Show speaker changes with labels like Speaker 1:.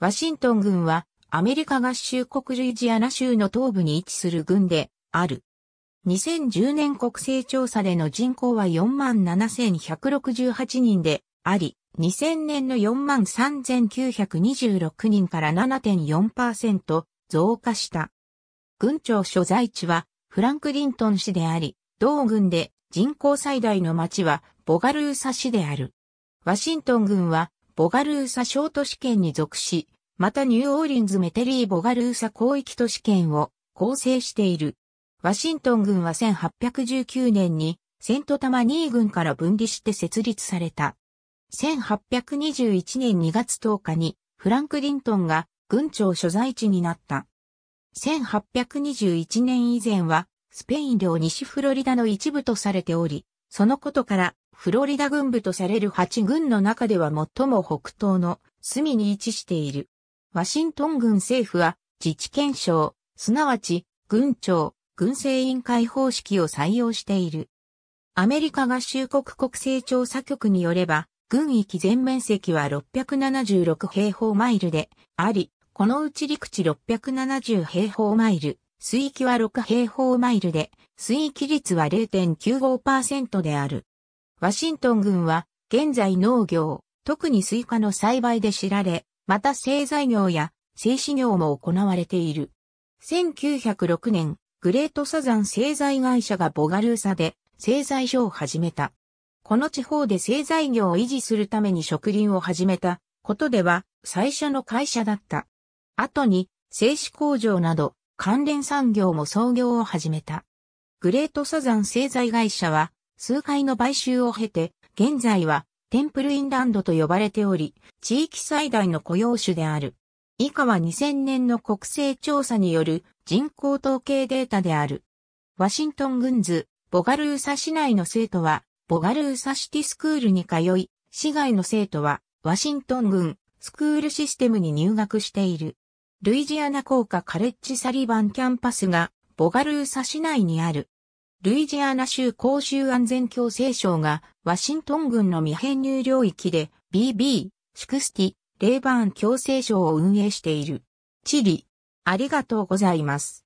Speaker 1: ワシントン軍はアメリカ合衆国ルイジアナ州の東部に位置する軍である。2010年国勢調査での人口は47,168人であり、2000年の43,926人から7.4%増加した。軍庁所在地はフランクリントン市であり、同軍で人口最大の町はボガルーサ市である。ワシントン軍はボガルーサ小都市圏に属し、またニューオーリンズメテリー・ボガルーサ広域都市圏を構成している。ワシントン軍は1819年にセントタマニー軍から分離して設立された。1821年2月10日にフランクリントンが軍庁所在地になった。1821年以前はスペイン領西フロリダの一部とされており、そのことからフロリダ軍部とされる8軍の中では最も北東の隅に位置している。ワシントン軍政府は自治憲章、すなわち軍庁、軍政委員会方式を採用している。アメリカ合衆国国勢調査局によれば、軍域全面積は676平方マイルであり、このうち陸地670平方マイル、水域は6平方マイルで、水域率は0.95%である。ワシントン郡は、現在農業、特にスイカの栽培で知られ、また製材業や製紙業も行われている。1906年、グレートサザン製材会社がボガルーサで製材所を始めた。この地方で製材業を維持するために植林を始めたことでは最初の会社だった。後に製紙工場など関連産業も創業を始めた。グレートサザン製材会社は数回の買収を経て、現在はテンプルインランドと呼ばれており、地域最大の雇用種である。以下は2000年の国勢調査による人口統計データである。ワシントン軍図、ボガルーサ市内の生徒は、ボガルーサシティスクールに通い、市外の生徒は、ワシントン軍、スクールシステムに入学している。ルイジアナ工科カレッジサリバンキャンパスが、ボガルーサ市内にある。ルイジアナ州公衆安全共生省が、ワシントン軍の未編入領域で、BB、シクスティ、レイバーン共生省を運営している。チリ、ありがとうございます。